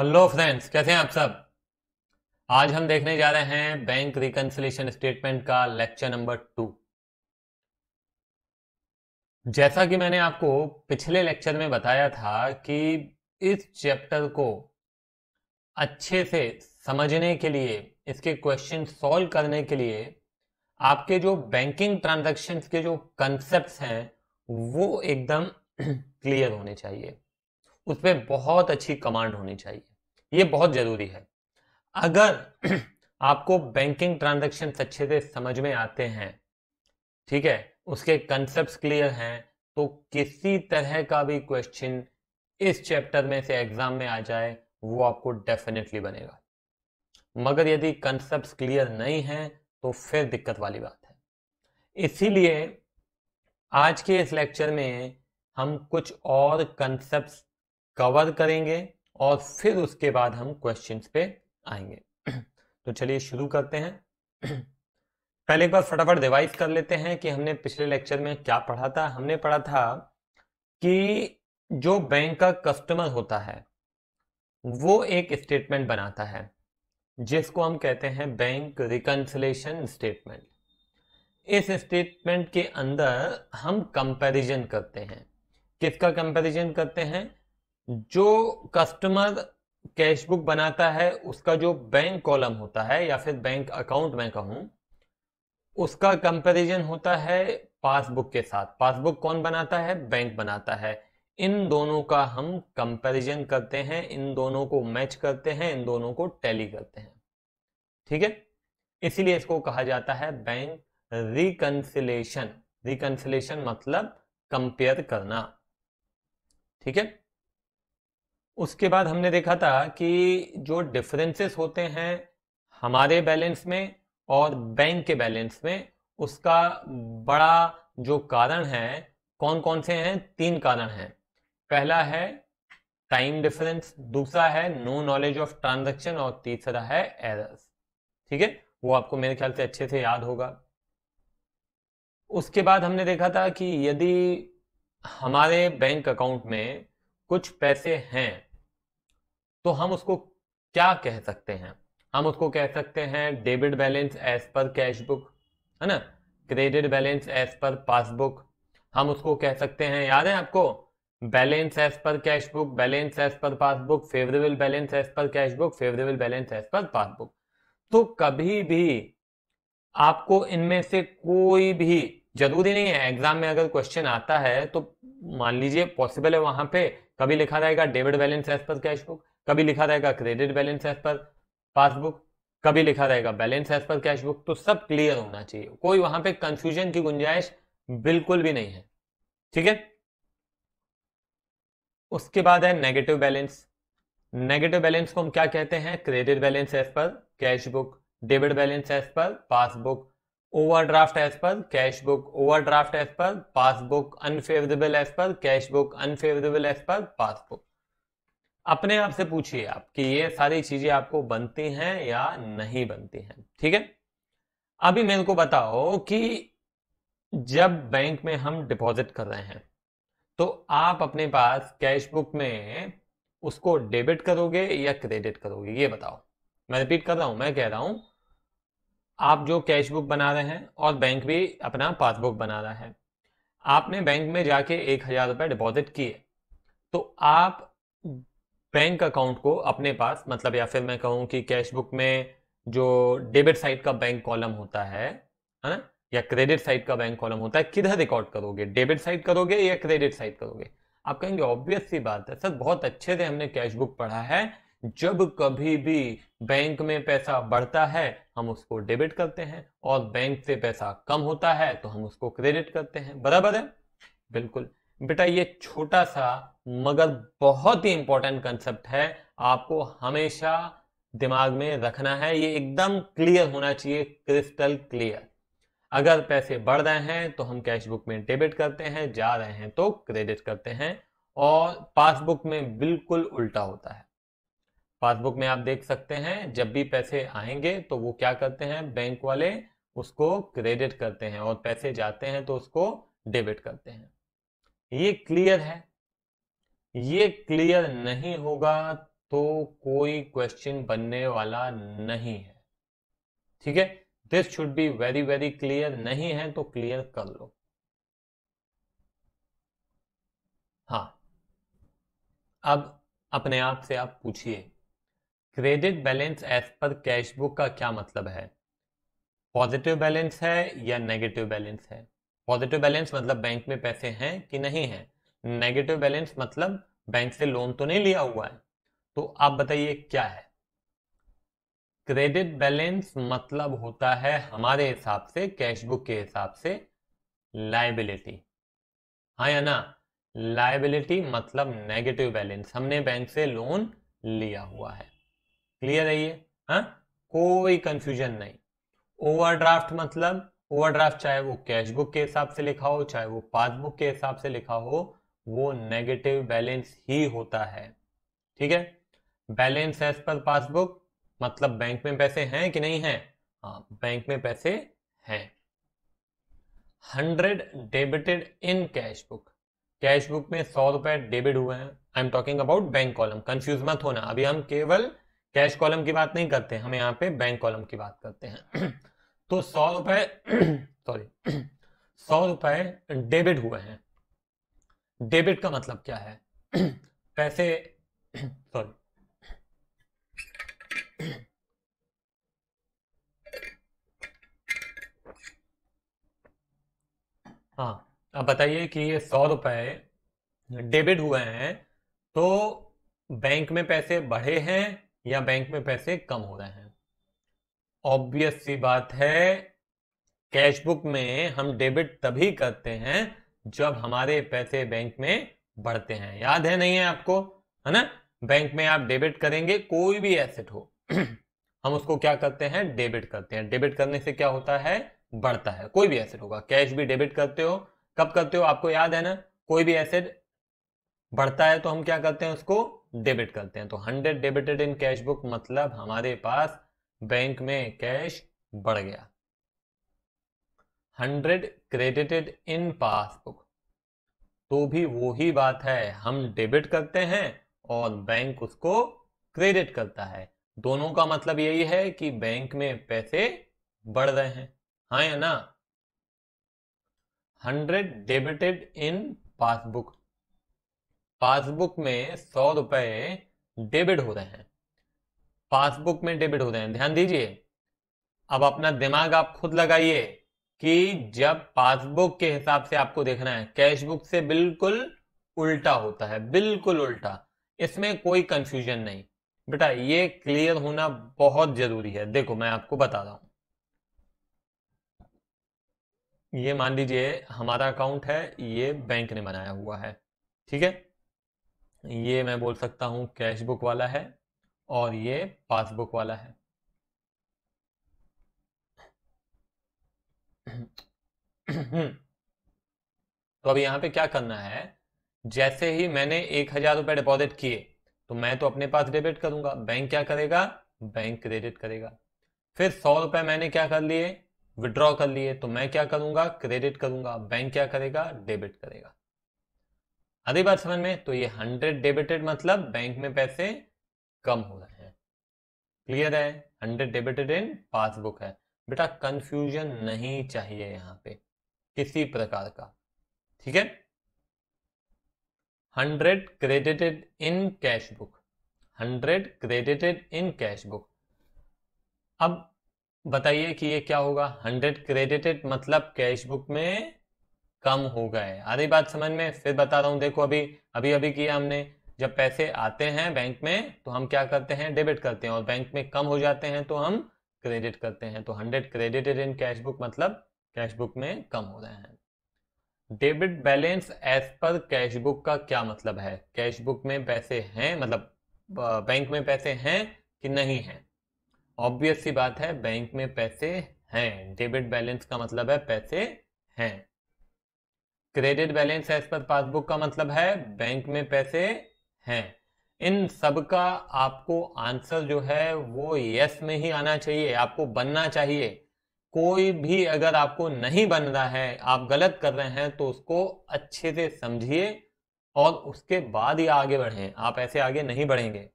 Hello friends कैसे हैं आप सब आज हम देखने जा रहे हैं बैंक रिकंसिलेशन स्टेटमेंट का लेक्चर नंबर टू जैसा कि मैंने आपको पिछले लेक्चर में बताया था कि इस चैप्टर को अच्छे से समझने के लिए इसके क्वेश्चन सॉल्व करने के लिए आपके जो बैंकिंग ट्रांजैक्शंस के जो कंसेप्ट हैं वो एकदम क्लियर होने चाहिए उस पर बहुत अच्छी कमांड होनी चाहिए ये बहुत ज़रूरी है अगर आपको बैंकिंग ट्रांजेक्शन अच्छे से समझ में आते हैं ठीक है उसके कंसेप्ट क्लियर हैं तो किसी तरह का भी क्वेश्चन इस चैप्टर में से एग्जाम में आ जाए वो आपको डेफिनेटली बनेगा मगर यदि कंसेप्ट क्लियर नहीं है तो फिर दिक्कत वाली बात है इसीलिए आज के इस लेक्चर में हम कुछ और कंसेप्ट कवर करेंगे और फिर उसके बाद हम क्वेश्चंस पे आएंगे तो चलिए शुरू करते हैं पहले एक बार फटाफट रिवाइज कर लेते हैं कि हमने पिछले लेक्चर में क्या पढ़ा था हमने पढ़ा था कि जो बैंक का कस्टमर होता है वो एक स्टेटमेंट बनाता है जिसको हम कहते हैं बैंक रिकन्सलेशन स्टेटमेंट इस स्टेटमेंट के अंदर हम कंपैरिजन करते हैं किसका कंपैरिजन करते हैं जो कस्टमर कैशबुक बनाता है उसका जो बैंक कॉलम होता है या फिर बैंक अकाउंट मैं कहूँ उसका कंपैरिजन होता है पासबुक के साथ पासबुक कौन बनाता है बैंक बनाता है इन दोनों का हम कंपैरिजन करते हैं इन दोनों को मैच करते हैं इन दोनों को टैली करते हैं ठीक है इसीलिए इसको कहा जाता है बैंक रिकन्सिलेशन रिकंसिलेशन मतलब कंपेयर करना ठीक है उसके बाद हमने देखा था कि जो डिफरेंसेस होते हैं हमारे बैलेंस में और बैंक के बैलेंस में उसका बड़ा जो कारण है कौन कौन से हैं तीन कारण हैं पहला है टाइम डिफरेंस दूसरा है नो नॉलेज ऑफ ट्रांजैक्शन और तीसरा है एरर्स ठीक है वो आपको मेरे ख्याल से अच्छे से याद होगा उसके बाद हमने देखा था कि यदि हमारे बैंक अकाउंट में कुछ पैसे हैं तो हम उसको क्या कह सकते हैं हम उसको कह सकते हैं debit balance as per cash book है ना credit balance as per passbook हम उसको कह सकते हैं याद है आपको balance as per cash book balance as per passbook favourable balance as per cash book favourable balance as per passbook तो कभी भी आपको इनमें से कोई भी जरूरी नहीं है एग्जाम में अगर क्वेश्चन आता है तो मान लीजिए पॉसिबल है वहां पे कभी लिखा रहेगा debit balance as per cash book कभी लिखा रहेगा credit balance as per passbook कभी लिखा रहेगा balance as per cash book तो सब क्लियर होना चाहिए कोई वहां पे कंफ्यूजन की गुंजाइश बिल्कुल भी नहीं है ठीक है उसके बाद है नेगेटिव बैलेंस नेगेटिव बैलेंस को हम क्या कहते हैं credit balance as per cash book debit balance as per passbook overdraft as per cash book overdraft as per passbook unfavourable as per cash book unfavourable as per passbook अपने आप से पूछिए आप कि ये सारी चीजें आपको बनती हैं या नहीं बनती हैं ठीक है अभी मेरे को बताओ कि जब बैंक में हम डिपॉजिट कर रहे हैं तो आप अपने पास कैश बुक में उसको डेबिट करोगे या क्रेडिट करोगे ये बताओ मैं रिपीट कर रहा हूं मैं कह रहा हूं आप जो कैश बुक बना रहे हैं और बैंक भी अपना पासबुक बना रहा है आपने बैंक में जाके एक हजार रुपये डिपॉजिट किए तो आप बैंक अकाउंट को अपने पास मतलब या फिर मैं कहूँ कि कैश बुक में जो डेबिट साइड का बैंक कॉलम होता है है ना या क्रेडिट साइड का बैंक कॉलम होता है किधर रिकॉर्ड करोगे डेबिट साइड करोगे या क्रेडिट साइड करोगे आप कहेंगे ऑब्वियस सी बात है सर बहुत अच्छे से हमने कैश बुक पढ़ा है जब कभी भी बैंक में पैसा बढ़ता है हम उसको डेबिट करते हैं और बैंक से पैसा कम होता है तो हम उसको क्रेडिट करते हैं बराबर है बिल्कुल बेटा ये छोटा सा मगर बहुत ही इंपॉर्टेंट कंसेप्ट है आपको हमेशा दिमाग में रखना है ये एकदम क्लियर होना चाहिए क्रिस्टल क्लियर अगर पैसे बढ़ रहे हैं तो हम कैश बुक में डेबिट करते हैं जा रहे हैं तो क्रेडिट करते हैं और पासबुक में बिल्कुल उल्टा होता है पासबुक में आप देख सकते हैं जब भी पैसे आएंगे तो वो क्या करते हैं बैंक वाले उसको क्रेडिट करते हैं और पैसे जाते हैं तो उसको डेबिट करते हैं ये क्लियर है ये क्लियर नहीं होगा तो कोई क्वेश्चन बनने वाला नहीं है ठीक है this should be very very clear नहीं है तो क्लियर कर लो हाँ अब अपने आप से आप पूछिए credit balance as per cash book का क्या मतलब है पॉजिटिव बैलेंस है या नेगेटिव बैलेंस है पॉजिटिव बैलेंस मतलब बैंक में पैसे हैं कि नहीं है नेगेटिव बैलेंस मतलब बैंक से लोन तो नहीं लिया हुआ है तो आप बताइए क्या है क्रेडिट बैलेंस मतलब होता है हमारे हिसाब से कैश बुक के हिसाब से लाइबिलिटी हा या ना लाइबिलिटी मतलब नेगेटिव बैलेंस हमने बैंक से लोन लिया हुआ है क्लियर है ये हाँ? कोई कंफ्यूजन नहीं ओवरड्राफ्ट मतलब ओवरड्राफ्ट चाहे वो कैश बुक के हिसाब से लिखा हो चाहे वो पासबुक के हिसाब से लिखा हो वो नेगेटिव बैलेंस ही होता है ठीक है बैलेंस एज पर पासबुक मतलब बैंक में पैसे हैं कि नहीं है हाँ बैंक में पैसे हैं hundred debited in cash book cash book में सौ रुपए डेबिट हुए हैं I am talking about bank column confuse मत होना अभी हम केवल कैश कॉलम की बात नहीं करते हम यहाँ पे बैंक कॉलम की बात करते हैं तो सौ रुपए सॉरी सौ रुपए डेबिट हुए हैं डेबिट का मतलब क्या है पैसे सॉरी हाँ अब बताइए कि ये सौ रुपए डेबिट हुए हैं तो बैंक में पैसे बढ़े हैं या बैंक में पैसे कम हो रहे हैं ऑब्वियस सी बात है कैशबुक में हम डेबिट तभी करते हैं जब हमारे पैसे बैंक में बढ़ते हैं याद है नहीं है आपको है ना बैंक में आप डेबिट करेंगे कोई भी एसेट हो हम उसको क्या करते हैं डेबिट करते हैं डेबिट करने से क्या होता है बढ़ता है कोई भी एसेट होगा कैश भी डेबिट करते हो कब करते हो आपको याद है ना कोई भी एसेट बढ़ता है तो हम क्या करते हैं उसको डेबिट करते हैं तो hundred debited in cash book मतलब हमारे पास बैंक में कैश बढ़ गया हंड्रेड क्रेडिटेड इन पासबुक तो भी वो ही बात है हम डेबिट करते हैं और बैंक उसको क्रेडिट करता है दोनों का मतलब यही है कि बैंक में पैसे बढ़ रहे हैं हाँ या ना hundred debited in passbook passbook में सौ रुपए डेबिट हो रहे हैं पासबुक में डेबिट होते हैं ध्यान दीजिए अब अपना दिमाग आप खुद लगाइए कि जब पासबुक के हिसाब से आपको देखना है कैशबुक से बिल्कुल उल्टा होता है बिल्कुल उल्टा इसमें कोई कंफ्यूजन नहीं बेटा ये क्लियर होना बहुत जरूरी है देखो मैं आपको बता रहा हूं ये मान लीजिए हमारा अकाउंट है ये बैंक ने बनाया हुआ है ठीक है ये मैं बोल सकता हूं कैशबुक वाला है और ये पासबुक वाला है तो अब यहां पे क्या करना है जैसे ही मैंने एक हजार रुपए डिपॉजिट किए तो मैं तो अपने पास डेबिट करूंगा बैंक क्या करेगा बैंक क्रेडिट करेगा फिर सौ रुपये मैंने क्या कर लिए विड्रॉ कर लिए तो मैं क्या करूंगा क्रेडिट करूंगा बैंक क्या करेगा डेबिट करेगा अरे बात समझ में तो ये हंड्रेड डेबिटेड मतलब बैंक में पैसे कम हो रहे हैं क्लियर है हंड्रेड डेबिटेड इन पासबुक है बेटा कंफ्यूजन नहीं चाहिए यहाँ पे किसी प्रकार का ठीक है hundred credited in cash book hundred credited in cash book अब बताइए कि ये क्या होगा हंड्रेड क्रेडिटेड मतलब कैश बुक में कम हो गए आधी बात समझ में फिर बता रहा हूं देखो अभी अभी अभी किया हमने जब पैसे आते हैं बैंक में तो हम क्या करते हैं डेबिट करते हैं और बैंक में कम हो जाते हैं तो हम क्रेडिट करते हैं तो hundred credited in cash book मतलब कैश बुक में कम हो रहे हैं debit balance as per cash book का क्या मतलब है कैश बुक में पैसे हैं मतलब बैंक में पैसे हैं कि नहीं है ऑब्वियस सी बात है बैंक में पैसे हैं डेबिट बैलेंस का मतलब है पैसे हैं credit balance as per passbook का मतलब है बैंक में पैसे हैं इन सब का आपको आंसर जो है वो यस में ही आना चाहिए आपको बनना चाहिए कोई भी अगर आपको नहीं बन रहा है आप गलत कर रहे हैं तो उसको अच्छे से समझिए और उसके बाद ही आगे बढ़ें आप ऐसे आगे नहीं बढ़ेंगे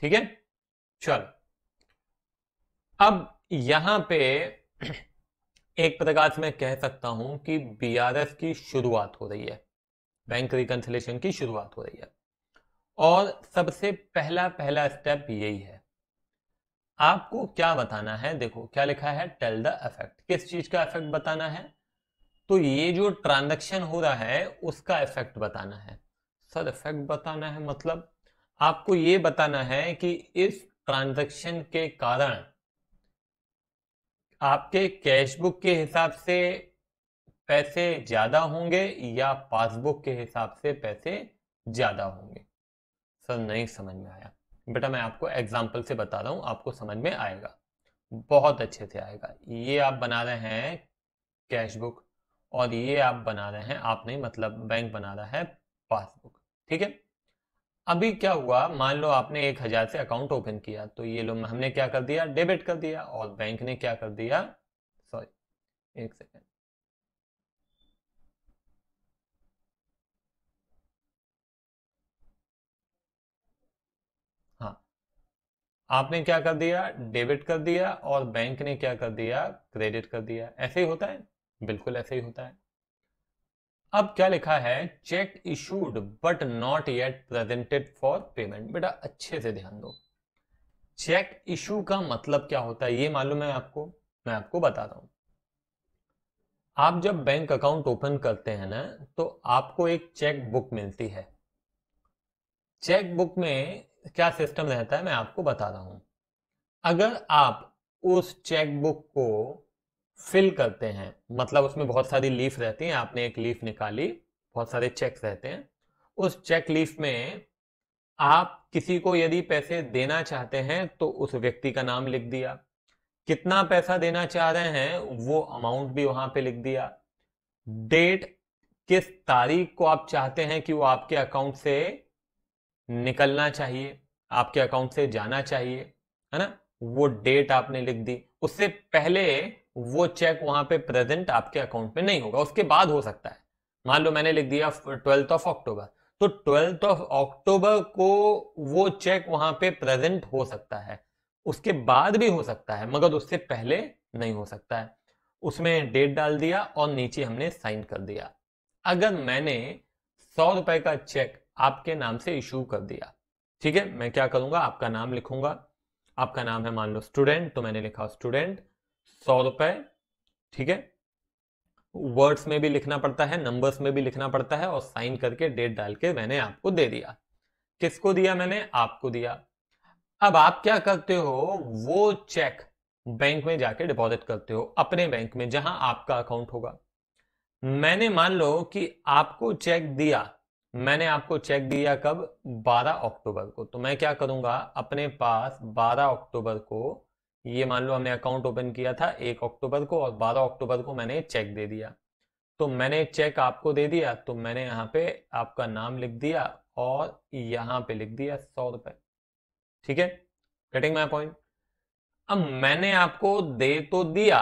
ठीक है चल अब यहां पे एक प्रकार से मैं कह सकता हूं कि बीआरएस की शुरुआत हो रही है बैंक रिकंसलेशन की शुरुआत हो रही है और सबसे पहला पहला स्टेप यही है आपको क्या बताना है देखो क्या लिखा है टेल द इफेक्ट किस चीज का इफेक्ट बताना है तो ये जो ट्रांजेक्शन हो रहा है उसका इफेक्ट बताना है सर इफेक्ट बताना है मतलब आपको ये बताना है कि इस ट्रांजेक्शन के कारण आपके कैशबुक के हिसाब से पैसे ज्यादा होंगे या पासबुक के हिसाब से पैसे ज्यादा होंगे सर नहीं समझ में आया बेटा मैं आपको एग्जाम्पल से बता रहा हूँ आपको समझ में आएगा बहुत अच्छे से आएगा ये आप बना रहे हैं कैश बुक और ये आप बना रहे हैं आप नहीं मतलब बैंक बना रहा है पासबुक ठीक है अभी क्या हुआ मान लो आपने एक हजार से अकाउंट ओपन किया तो ये लोग हमने क्या कर दिया डेबिट कर दिया और बैंक ने क्या कर दिया सॉरी एक सेकेंड आपने क्या कर दिया डेबिट कर दिया और बैंक ने क्या कर दिया क्रेडिट कर दिया ऐसे ही होता है बिल्कुल ऐसे ही होता है अब क्या लिखा है cheque issued but not yet presented for payment बेटा अच्छे से ध्यान दो चेक इशू का मतलब क्या होता है ये मालूम है आपको मैं आपको बता रहा हूं आप जब बैंक अकाउंट ओपन करते हैं ना तो आपको एक चेक बुक मिलती है चेक बुक में क्या सिस्टम रहता है मैं आपको बता रहा हूँ अगर आप उस चेकबुक को फिल करते हैं मतलब उसमें बहुत सारी लीफ रहती हैं आपने एक लीफ निकाली बहुत सारे चेक रहते हैं उस चेक लीफ में आप किसी को यदि पैसे देना चाहते हैं तो उस व्यक्ति का नाम लिख दिया कितना पैसा देना चाह रहे हैं वो अमाउंट भी वहां पे लिख दिया डेट किस तारीख को आप चाहते हैं कि वो आपके अकाउंट से निकलना चाहिए आपके अकाउंट से जाना चाहिए है ना वो डेट आपने लिख दी उससे पहले वो चेक वहां पे प्रेजेंट आपके अकाउंट में नहीं होगा उसके बाद हो सकता है मान लो मैंने लिख दिया ट्वेल्थ ऑफ अक्टूबर तो ट्वेल्थ ऑफ अक्टूबर को वो चेक वहां पे प्रेजेंट हो सकता है उसके बाद भी हो सकता है मगर उससे पहले नहीं हो सकता है उसमें डेट डाल दिया और नीचे हमने साइन कर दिया अगर मैंने सौ रुपए का चेक आपके नाम से इशू कर दिया ठीक है मैं क्या करूंगा आपका नाम लिखूंगा आपका नाम है मान लो स्टूडेंट तो मैंने लिखा स्टूडेंट सौ रुपए ठीक है वर्ड्स में भी लिखना पड़ता है नंबर्स में भी लिखना पड़ता है और साइन करके डेट डाल के मैंने आपको दे दिया किसको दिया मैंने आपको दिया अब आप क्या करते हो वो चेक बैंक में जाके डिपॉजिट करते हो अपने बैंक में जहां आपका अकाउंट होगा मैंने मान लो कि आपको चेक दिया मैंने आपको चेक दिया कब 12 अक्टूबर को तो मैं क्या करूंगा अपने पास 12 अक्टूबर को ये मान लो हमने अकाउंट ओपन किया था एक अक्टूबर को और 12 अक्टूबर को मैंने चेक दे दिया तो मैंने चेक आपको दे दिया तो मैंने यहाँ पे आपका नाम लिख दिया और यहाँ पे लिख दिया सौ रुपए ठीक है कटिंग माई पॉइंट अब मैंने आपको दे तो दिया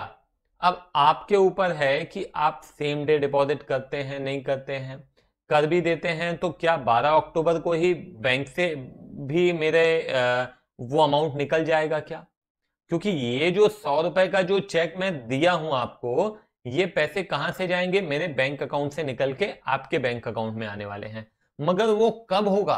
अब आपके ऊपर है कि आप सेम डे डिपॉजिट करते हैं नहीं करते हैं कर भी देते हैं तो क्या 12 अक्टूबर को ही बैंक से भी मेरे वो अमाउंट निकल जाएगा क्या क्योंकि ये जो सौ रुपए का जो चेक मैं दिया हूं आपको ये पैसे कहां से जाएंगे मेरे बैंक अकाउंट से निकल के आपके बैंक अकाउंट में आने वाले हैं मगर वो कब होगा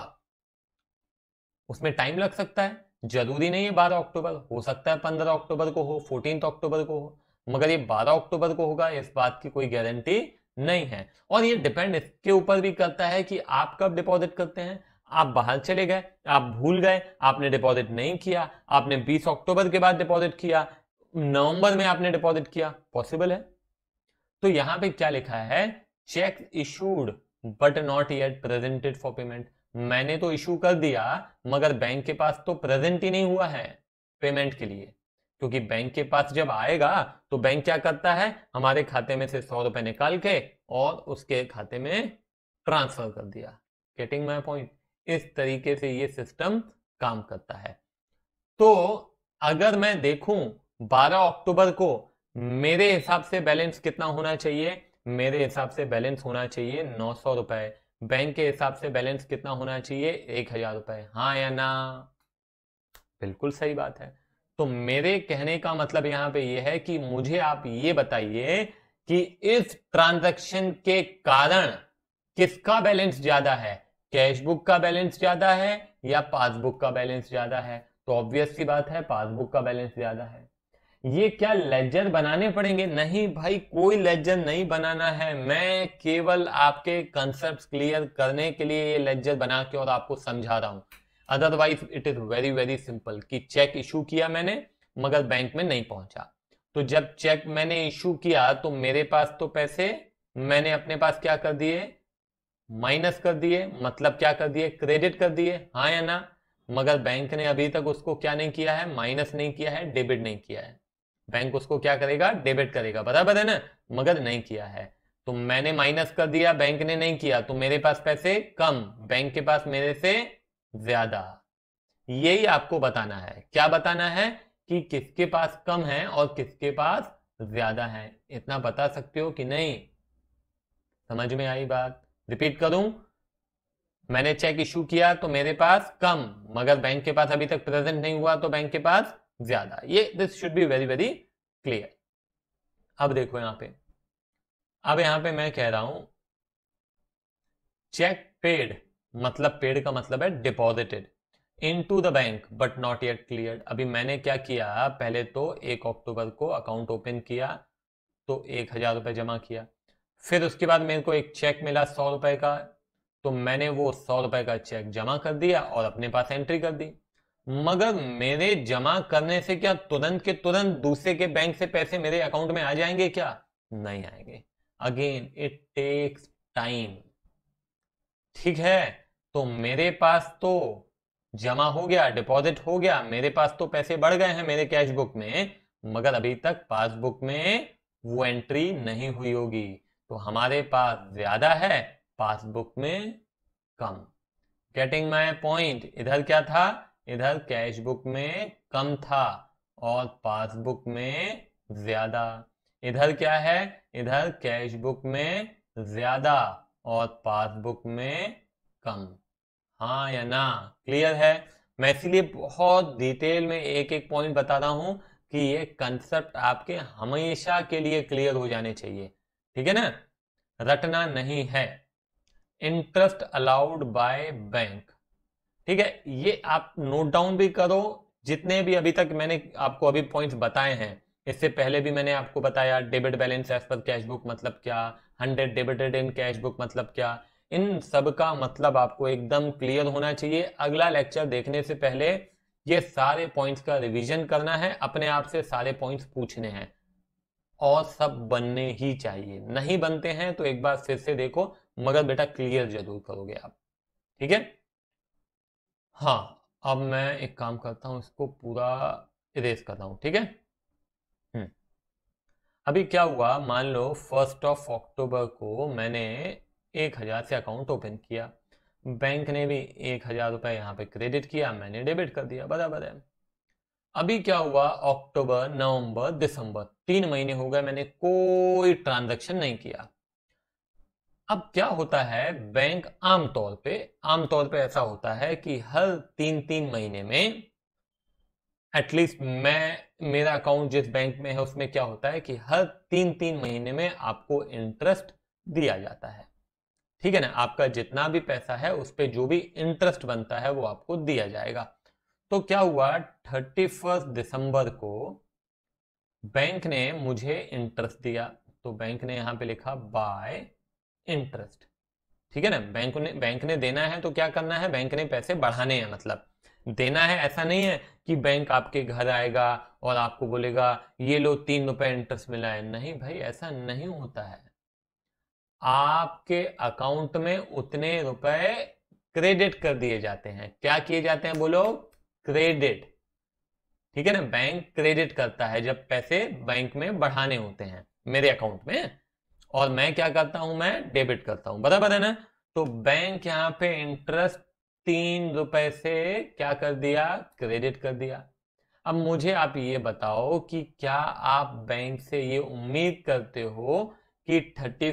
उसमें टाइम लग सकता है जरूरी नहीं है बारह अक्टूबर हो सकता है पंद्रह अक्टूबर को हो फोर्टीन अक्टूबर को हो मगर ये बारह अक्टूबर को होगा इस बात की कोई गारंटी नहीं है और ये डिपेंड इसके ऊपर भी करता है कि आप कब डिपॉजिट करते हैं आप बाहर चले गए आप भूल गए आपने डिपॉजिट नहीं किया आपने 20 अक्टूबर के बाद डिपॉजिट किया नवंबर में आपने डिपॉजिट किया पॉसिबल है तो यहां पे क्या लिखा है cheque issued but not yet presented for payment मैंने तो इशू कर दिया मगर बैंक के पास तो प्रेजेंट ही नहीं हुआ है पेमेंट के लिए क्योंकि बैंक के पास जब आएगा तो बैंक क्या करता है हमारे खाते में से सौ रुपए निकाल के और उसके खाते में ट्रांसफर कर दिया गेटिंग माई पॉइंट इस तरीके से ये सिस्टम काम करता है तो अगर मैं देखूं 12 अक्टूबर को मेरे हिसाब से बैलेंस कितना होना चाहिए मेरे हिसाब से बैलेंस होना चाहिए नौ सौ रुपए बैंक के हिसाब से बैलेंस कितना होना चाहिए एक हजार रुपए हाँ या ना बिल्कुल सही बात है तो मेरे कहने का मतलब यहां पे ये है कि मुझे आप ये बताइए कि इस ट्रांजैक्शन के कारण किसका बैलेंस ज्यादा है कैशबुक का बैलेंस ज्यादा है या पासबुक का बैलेंस ज्यादा है तो ऑब्वियस की बात है पासबुक का बैलेंस ज्यादा है ये क्या लेजर बनाने पड़ेंगे नहीं भाई कोई लेजर नहीं बनाना है मैं केवल आपके कंसेप्ट क्लियर करने के लिए ये लेजर बना के और आपको समझा रहा हूं otherwise it is very very simple कि चेक इशू किया मैंने मगर बैंक में नहीं पहुंचा तो जब चेक मैंने इशू किया तो मेरे पास तो पैसे मैंने अपने पास क्या कर दिए माइनस कर दिए मतलब क्या कर दिए क्रेडिट कर दिए हाँ या ना मगर बैंक ने अभी तक उसको क्या नहीं किया है माइनस नहीं किया है डेबिट नहीं किया है बैंक उसको क्या करेगा डेबिट करेगा बराबर है ना मगर नहीं किया है तो मैंने माइनस कर दिया बैंक ने नहीं किया तो मेरे पास पैसे कम बैंक के पास मेरे से ज्यादा यही आपको बताना है क्या बताना है कि किसके पास कम है और किसके पास ज्यादा है इतना बता सकते हो कि नहीं समझ में आई बात रिपीट करूं मैंने चेक इशू किया तो मेरे पास कम मगर बैंक के पास अभी तक प्रेजेंट नहीं हुआ तो बैंक के पास ज्यादा ये this should be very very clear अब देखो यहां पे अब यहां पे मैं कह रहा हूं चेक पेड मतलब पेड का मतलब है deposited into the bank but not yet clear अभी मैंने क्या किया पहले तो एक अक्टूबर को अकाउंट ओपन किया तो एक हज़ार रुपये जमा किया फिर उसके बाद मेरे को एक चेक मिला सौ रुपये का तो मैंने वो सौ रुपये का चेक जमा कर दिया और अपने पास एंट्री कर दी मगर मेरे जमा करने से क्या तुरंत के तुरंत दूसरे के बैंक से पैसे मेरे अकाउंट में आ जाएंगे क्या नहीं आएंगे अगेन इट टेक्स टाइम ठीक है तो मेरे पास तो जमा हो गया डिपॉजिट हो गया मेरे पास तो पैसे बढ़ गए हैं मेरे कैश बुक में मगर अभी तक पासबुक में वो एंट्री नहीं हुई होगी तो हमारे पास ज्यादा है पासबुक में कम गेटिंग माई पॉइंट इधर क्या था इधर कैश बुक में कम था और पासबुक में ज्यादा इधर क्या है इधर कैश बुक में ज्यादा और पासबुक में कम हाँ या ना क्लियर है मैं इसीलिए बहुत डिटेल में एक एक पॉइंट बताता हूं कि ये कंसेप्ट आपके हमेशा के लिए क्लियर हो जाने चाहिए ठीक है ना रटना नहीं है इंटरेस्ट अलाउड बाय बैंक ठीक है ये आप नोट डाउन भी करो जितने भी अभी तक मैंने आपको अभी पॉइंट्स बताए हैं इससे पहले भी मैंने आपको बताया debit balance as per cash book मतलब क्या hundred debited in cash book मतलब क्या इन सब का मतलब आपको एकदम क्लियर होना चाहिए अगला लेक्चर देखने से पहले ये सारे पॉइंट्स का रिवीजन करना है अपने आप से सारे पॉइंट्स पूछने हैं और सब बनने ही चाहिए नहीं बनते हैं तो एक बार फिर से देखो मगर बेटा क्लियर जरूर करोगे आप ठीक है हाँ अब मैं एक काम करता हूं इसको पूरा इरेज करता हूं ठीक है हम्म। अभी क्या हुआ मान लो फर्स्ट ऑफ अक्टूबर को मैंने एक हज़ार से अकाउंट ओपन किया बैंक ने भी एक हज़ार रुपये यहाँ पे क्रेडिट किया मैंने डेबिट कर दिया बराबर है अभी क्या हुआ अक्टूबर नवंबर दिसंबर तीन महीने हो गए मैंने कोई ट्रांजैक्शन नहीं किया अब क्या होता है बैंक आमतौर पे आमतौर पे ऐसा होता है कि हर तीन तीन महीने में एटलीस्ट मैं मेरा अकाउंट जिस बैंक में है उसमें क्या होता है कि हर तीन तीन महीने में आपको इंटरेस्ट दिया जाता है ठीक है ना आपका जितना भी पैसा है उस पर जो भी इंटरेस्ट बनता है वो आपको दिया जाएगा तो क्या हुआ थर्टी फर्स्ट दिसंबर को बैंक ने मुझे इंटरेस्ट दिया तो बैंक ने यहां पे लिखा बाय इंटरेस्ट ठीक है ना बैंक ने बैंक ने देना है तो क्या करना है बैंक ने पैसे बढ़ाने हैं मतलब देना है ऐसा नहीं है कि बैंक आपके घर आएगा और आपको बोलेगा ये लो तीन रुपए इंटरेस्ट मिला है नहीं भाई ऐसा नहीं होता है आपके अकाउंट में उतने रुपए क्रेडिट कर दिए जाते हैं क्या किए जाते हैं बोलो क्रेडिट ठीक है ना बैंक क्रेडिट करता है जब पैसे बैंक में बढ़ाने होते हैं मेरे अकाउंट में और मैं क्या करता हूं मैं डेबिट करता हूं बराबर है ना तो बैंक यहां पे इंटरेस्ट तीन रुपए से क्या कर दिया क्रेडिट कर दिया अब मुझे आप ये बताओ कि क्या आप बैंक से ये उम्मीद करते हो कि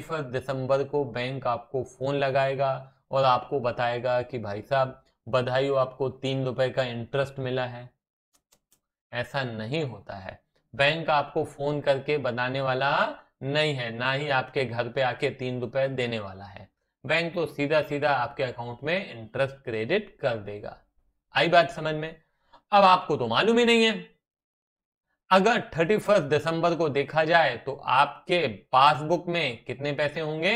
फर्स्ट दिसंबर को बैंक आपको फ़ोन लगाएगा और आपको बताएगा कि भाई साहब बधाई हो आपको तीन रुपए का इंटरेस्ट मिला है ऐसा नहीं होता है बैंक आपको फ़ोन करके बताने वाला नहीं है ना ही आपके घर पे आके तीन रुपए देने वाला है बैंक तो सीधा सीधा आपके अकाउंट में इंटरेस्ट क्रेडिट कर देगा आई बात समझ में अब आपको तो मालूम ही नहीं है अगर थर्टी फर्स्ट दिसंबर को देखा जाए तो आपके पासबुक में कितने पैसे होंगे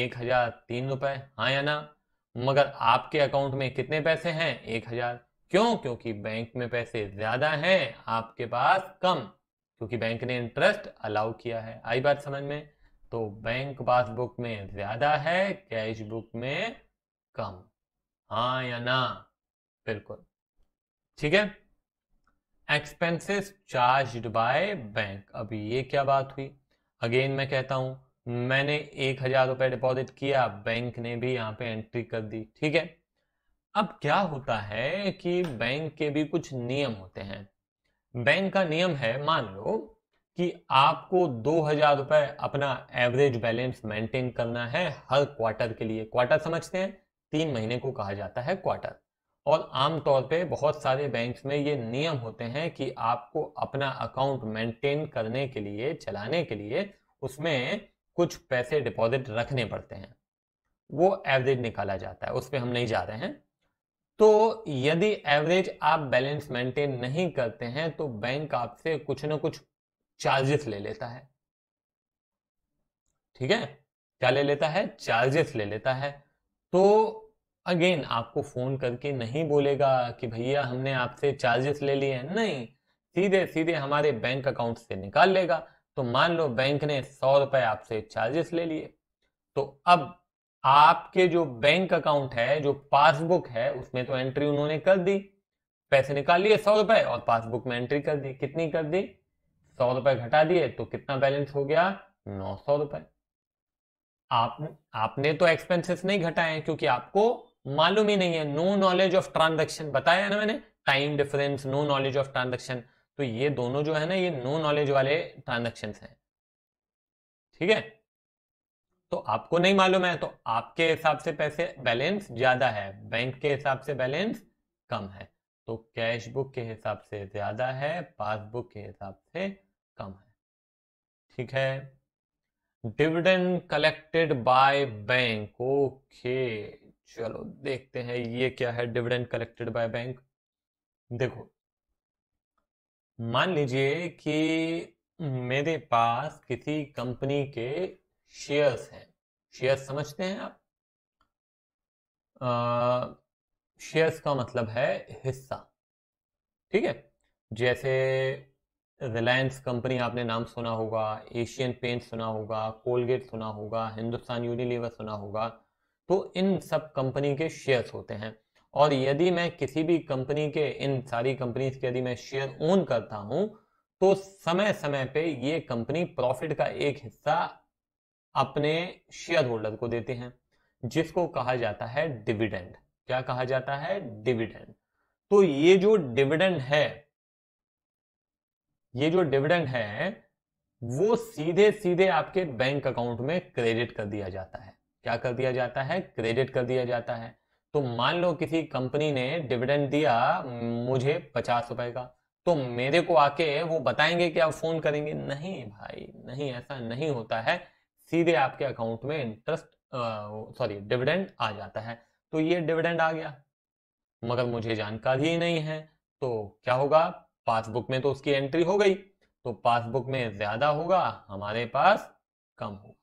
एक हजार तीन रुपए हाँ या ना मगर आपके अकाउंट में कितने पैसे हैं एक हजार क्यों क्योंकि बैंक में पैसे ज्यादा हैं आपके पास कम क्योंकि बैंक ने इंटरेस्ट अलाउ किया है आई बात समझ में तो बैंक पासबुक में ज्यादा है कैश बुक में कम हाँ या ना बिल्कुल ठीक है एक्सपेंसेस चार्ज बाय बैंक अब ये क्या बात हुई अगेन मैं कहता हूं मैंने एक हजार रुपये डिपॉजिट किया बैंक ने भी यहाँ पे एंट्री कर दी ठीक है अब क्या होता है कि बैंक के भी कुछ नियम होते हैं बैंक का नियम है मान लो कि आपको दो हजार रुपये अपना एवरेज बैलेंस मेंटेन करना है हर क्वार्टर के लिए क्वार्टर समझते हैं तीन महीने को कहा जाता है क्वार्टर और आमतौर पे बहुत सारे बैंक्स में ये नियम होते हैं कि आपको अपना अकाउंट मेंटेन करने के लिए चलाने के लिए उसमें कुछ पैसे डिपॉजिट रखने पड़ते हैं वो एवरेज निकाला जाता है उस पर हम नहीं जा रहे हैं तो यदि एवरेज आप बैलेंस मेंटेन नहीं करते हैं तो बैंक आपसे कुछ ना कुछ चार्जेस ले लेता है ठीक है क्या ले लेता है चार्जेस ले लेता है तो अगेन आपको फोन करके नहीं बोलेगा कि भैया हमने आपसे चार्जेस ले लिए हैं नहीं सीधे सीधे हमारे बैंक अकाउंट से निकाल लेगा तो मान लो बैंक ने सौ रुपए आपसे चार्जेस ले लिए तो अब आपके जो बैंक अकाउंट है जो पासबुक है उसमें तो एंट्री उन्होंने कर दी पैसे निकाल लिए सौ रुपए और पासबुक में एंट्री कर दी कितनी कर दी सौ रुपए घटा दिए तो कितना बैलेंस हो गया नौ सौ रुपए आप, आपने तो एक्सपेंसेस नहीं घटाए क्योंकि आपको मालूम ही नहीं है नो नॉलेज ऑफ ट्रांजेक्शन बताया ना मैंने time difference no knowledge of transaction तो ये दोनों जो है ना ये नो नॉलेज वाले ट्रांजेक्शन हैं ठीक है तो आपको नहीं मालूम है तो आपके हिसाब से पैसे बैलेंस ज्यादा है बैंक के हिसाब से बैलेंस कम है तो कैश बुक के हिसाब से ज्यादा है पासबुक के हिसाब से कम है ठीक है dividend collected by bank okay चलो देखते हैं ये क्या है डिविडेंड कलेक्टेड बाय बैंक देखो मान लीजिए कि मेरे पास किसी कंपनी के शेयर्स हैं शेयर्स समझते हैं आप शेयर्स का मतलब है हिस्सा ठीक है जैसे रिलायंस कंपनी आपने नाम सुना होगा एशियन पेंट सुना होगा कोलगेट सुना होगा हिंदुस्तान यूनिलीवर सुना होगा तो इन सब कंपनी के शेयर्स होते हैं और यदि मैं किसी भी कंपनी के इन सारी कंपनीज के यदि मैं शेयर ओन करता हूं तो समय समय पे ये कंपनी प्रॉफिट का एक हिस्सा अपने शेयर होल्डर को देते हैं जिसको कहा जाता है डिविडेंड क्या कहा जाता है डिविडेंड तो ये जो डिविडेंड है ये जो डिविडेंड है वो सीधे सीधे आपके बैंक अकाउंट में क्रेडिट कर दिया जाता है क्या कर दिया जाता है क्रेडिट कर दिया जाता है तो मान लो किसी कंपनी ने डिविडेंड दिया मुझे पचास रुपए का तो मेरे को आके वो बताएंगे कि आप फोन करेंगे नहीं भाई नहीं ऐसा नहीं होता है सीधे आपके अकाउंट में इंटरेस्ट सॉरी डिविडेंड आ जाता है तो ये डिविडेंड आ गया मगर मुझे जानकारी ही नहीं है तो क्या होगा पासबुक में तो उसकी एंट्री हो गई तो पासबुक में ज्यादा होगा हमारे पास कम होगा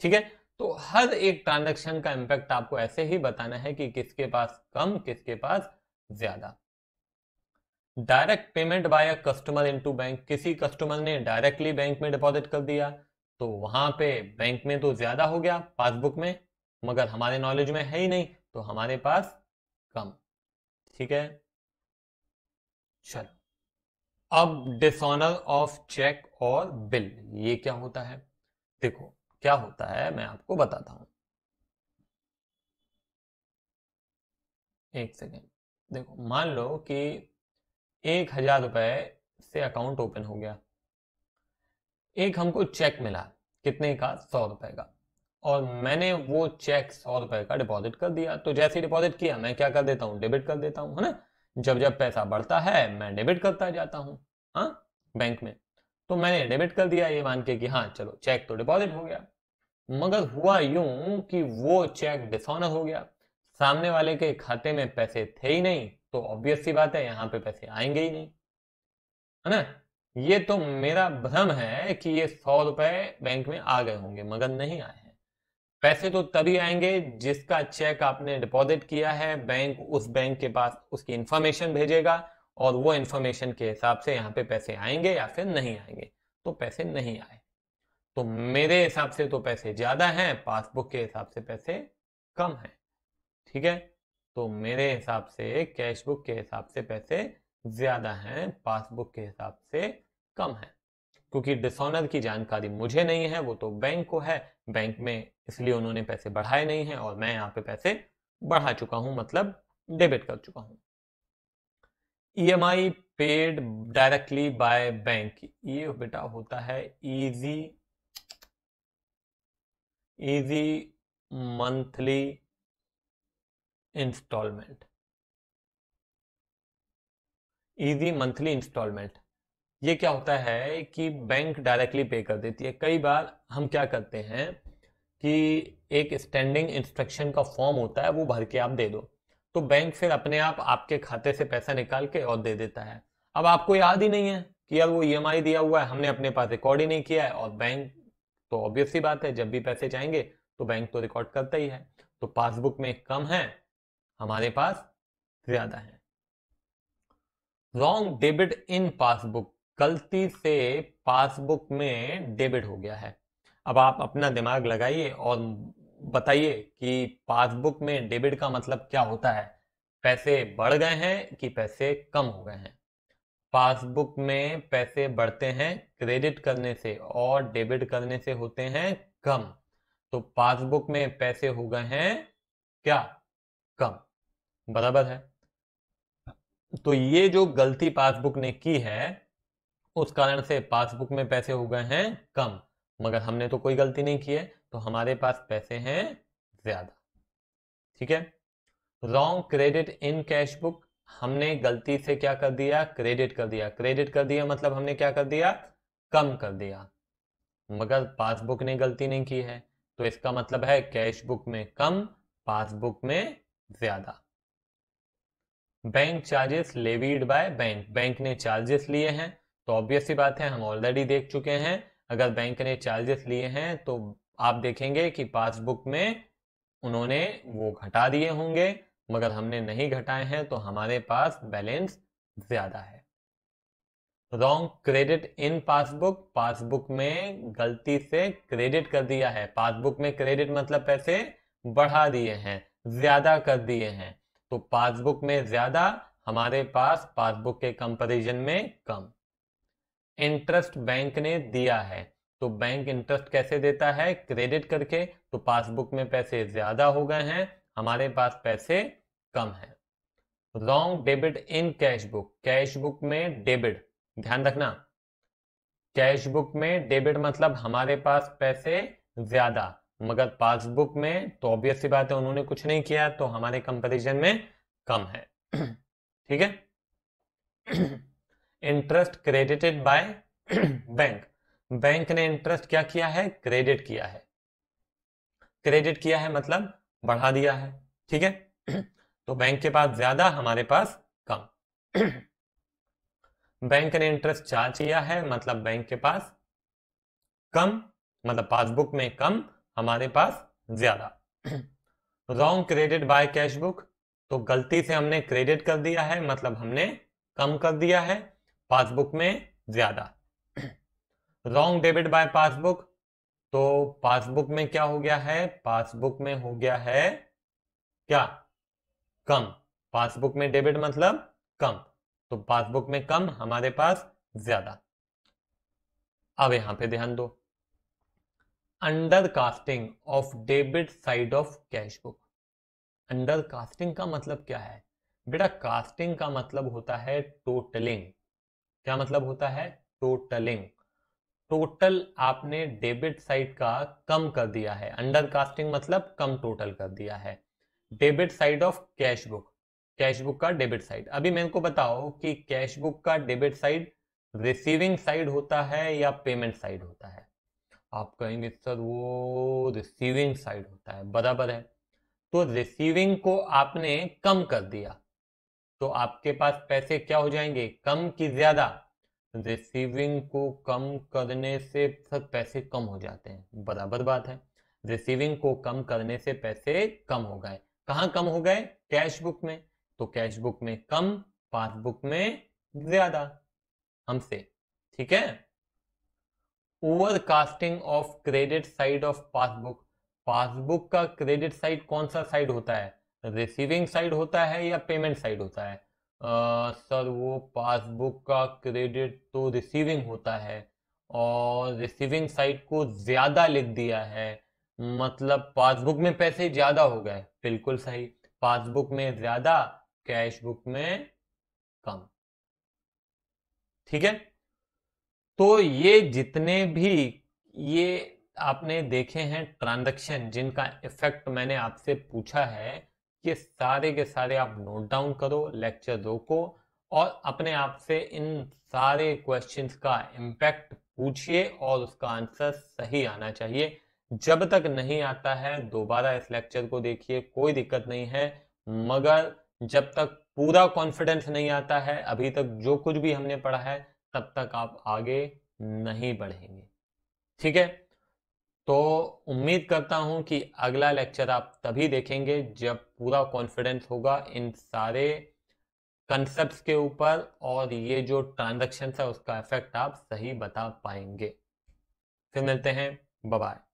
ठीक है तो हर एक ट्रांजेक्शन का इंपैक्ट आपको ऐसे ही बताना है कि किसके पास कम किसके पास ज्यादा direct payment by customer into bank किसी कस्टमर ने डायरेक्टली बैंक में डिपॉजिट कर दिया तो वहां पे बैंक में तो ज्यादा हो गया पासबुक में मगर हमारे नॉलेज में है ही नहीं तो हमारे पास कम ठीक है चलो अब डिसऑनर ऑफ चेक और बिल ये क्या होता है देखो क्या होता है मैं आपको बताता हूं एक सेकेंड देखो मान लो कि एक हजार रुपए से अकाउंट ओपन हो गया एक हमको चेक मिला कितने का सौ रुपए का और मैंने वो चेक सौ रुपए का डिपॉजिट कर दिया तो जैसे डिपॉजिट किया मैं क्या कर देता हूँ डेबिट कर देता हूँ है ना जब जब पैसा बढ़ता है मैं डेबिट करता जाता हूँ हाँ बैंक में तो मैंने डेबिट कर दिया ये मान के कि हाँ चलो चेक तो डिपॉजिट हो गया मगर हुआ यूं कि वो चेक डिसऑनर हो गया सामने वाले के खाते में पैसे थे ही नहीं तो ऑब्वियस सी बात है यहाँ पे पैसे आएंगे ही नहीं है ना ये तो मेरा भ्रम है कि ये सौ रुपए बैंक में आ गए होंगे मगर नहीं आए हैं पैसे तो तभी आएंगे जिसका चेक आपने डिपॉजिट किया है बैंक उस बैंक के पास उसकी इंफॉर्मेशन भेजेगा और वो इन्फॉर्मेशन के हिसाब से यहाँ पे पैसे आएंगे या फिर नहीं आएंगे तो पैसे नहीं आए तो मेरे हिसाब से तो पैसे ज्यादा हैं पासबुक के हिसाब से पैसे कम हैं ठीक है तो मेरे हिसाब से कैश बुक के हिसाब से पैसे ज्यादा हैं पासबुक के हिसाब से कम हैं क्योंकि डिसऑनर की जानकारी मुझे नहीं है वो तो बैंक को है बैंक में इसलिए उन्होंने पैसे बढ़ाए नहीं हैं और मैं यहाँ पे पैसे बढ़ा चुका हूँ मतलब डेबिट कर चुका हूँ EMI paid directly by bank ये बेटा होता है easy easy monthly instalment easy monthly instalment ये क्या होता है कि बैंक डायरेक्टली पे कर देती है कई बार हम क्या करते हैं कि एक स्टैंडिंग इंस्ट्रक्शन का फॉर्म होता है वो भर के आप दे दो तो बैंक फिर अपने आप आपके खाते से पैसा निकाल के और दे देता है अब आपको याद ही नहीं है कि यार वो ई e दिया हुआ है हमने अपने पास रिकॉर्ड ही नहीं किया है और बैंक तो ऑब्वियस ही बात है जब भी पैसे जाएंगे तो बैंक तो रिकॉर्ड करता ही है तो पासबुक में कम है हमारे पास ज्यादा है रॉन्ग डेबिट इन पासबुक गलती से पासबुक में डेबिट हो गया है अब आप अपना दिमाग लगाइए और बताइए कि पासबुक में डेबिट का मतलब क्या होता है पैसे बढ़ गए हैं कि पैसे कम हो गए हैं पासबुक में पैसे बढ़ते हैं क्रेडिट करने से और डेबिट करने से होते हैं कम तो पासबुक में पैसे हो गए हैं क्या कम बराबर है तो ये जो गलती पासबुक ने की है उस कारण से पासबुक में पैसे हो गए हैं कम मगर हमने तो कोई गलती नहीं की है तो हमारे पास पैसे हैं ज्यादा ठीक है wrong credit in cash book हमने गलती से क्या कर दिया क्रेडिट कर दिया क्रेडिट कर दिया मतलब हमने क्या कर दिया कम कर दिया मगर पासबुक ने गलती नहीं की है तो इसका मतलब है कैश बुक में कम पासबुक में ज्यादा bank charges levied by bank bank ने चार्जेस लिए हैं तो ऑब्वियस ही बात है हम ऑलरेडी देख चुके हैं अगर बैंक ने चार्जेस लिए हैं तो आप देखेंगे कि पासबुक में उन्होंने वो घटा दिए होंगे मगर हमने नहीं घटाए हैं तो हमारे पास बैलेंस ज्यादा है wrong credit in passbook passbook में गलती से क्रेडिट कर दिया है पासबुक में क्रेडिट मतलब पैसे बढ़ा दिए हैं ज्यादा कर दिए हैं तो पासबुक में ज्यादा हमारे पास पासबुक के कंपेरिजन में कम इंटरेस्ट बैंक ने दिया है तो बैंक इंटरेस्ट कैसे देता है क्रेडिट करके तो पासबुक में पैसे ज्यादा हो गए हैं हमारे पास पैसे कम है wrong debit in cash book cash book में डेबिट ध्यान रखना कैश बुक में डेबिट मतलब हमारे पास पैसे ज्यादा मगर पासबुक में तो ऑब्वियस सी बात है उन्होंने कुछ नहीं किया तो हमारे कंपेरिजन में कम है ठीक है interest credited by bank bank ने इंटरेस्ट क्या किया है क्रेडिट किया है क्रेडिट किया है मतलब बढ़ा दिया है ठीक है तो बैंक के पास ज्यादा हमारे पास कम बैंक ने इंटरेस्ट चार्ज किया है मतलब बैंक के पास कम मतलब पासबुक में कम हमारे पास ज्यादा wrong credit by cash book तो गलती से हमने क्रेडिट कर दिया है मतलब हमने कम कर दिया है पासबुक में ज्यादा रॉन्ग डेबिट बाय पासबुक तो पासबुक में क्या हो गया है पासबुक में हो गया है क्या कम पासबुक में डेबिट मतलब कम तो पासबुक में कम हमारे पास ज्यादा अब यहां पे ध्यान दो under casting of debit side of cash book under casting का मतलब क्या है बेटा कास्टिंग का मतलब होता है टोटलिंग क्या मतलब होता है टोटलिंग टोटल आपने डेबिट साइड का कम कर दिया है अंडर कास्टिंग मतलब कम टोटल कर दिया है debit side of cash book cash book का डेबिट साइड अभी मैं को बताओ कि कैश बुक का डेबिट साइड रिसीविंग साइड होता है या पेमेंट साइड होता है आप कहेंगे सर वो रिसीविंग साइड होता है बराबर है तो रिसीविंग को आपने कम कर दिया तो आपके पास पैसे क्या हो जाएंगे कम की ज्यादा रिसीविंग को कम करने से सर पैसे कम हो जाते हैं बराबर बात है रिसीविंग को कम करने से पैसे कम हो गए कहाँ कम हो गए कैश बुक में तो कैश बुक में कम पासबुक में ज्यादा हमसे ठीक है overcasting of credit side of passbook passbook का क्रेडिट साइड कौन सा साइड होता है रिसीविंग साइड होता है या पेमेंट साइड होता है सर वो पासबुक का क्रेडिट तो रिसीविंग होता है और रिसीविंग साइड को ज़्यादा लिख दिया है मतलब पासबुक में पैसे ज़्यादा हो गए बिल्कुल सही पासबुक में ज़्यादा कैश बुक में कम ठीक है तो ये जितने भी ये आपने देखे हैं ट्रांजैक्शन जिनका इफेक्ट मैंने आपसे पूछा है ये सारे के सारे आप नोट डाउन करो लेक्चर रोको और अपने आप से इन सारे क्वेश्चंस का इम्पैक्ट पूछिए और उसका आंसर सही आना चाहिए जब तक नहीं आता है दोबारा इस लेक्चर को देखिए कोई दिक्कत नहीं है मगर जब तक पूरा कॉन्फिडेंस नहीं आता है अभी तक जो कुछ भी हमने पढ़ा है तब तक आप आगे नहीं बढ़ेंगे ठीक है तो उम्मीद करता हूं कि अगला लेक्चर आप तभी देखेंगे जब पूरा कॉन्फिडेंस होगा इन सारे कंसेप्ट के ऊपर और ये जो ट्रांजेक्शन है उसका इफेक्ट आप सही बता पाएंगे फिर मिलते हैं बाय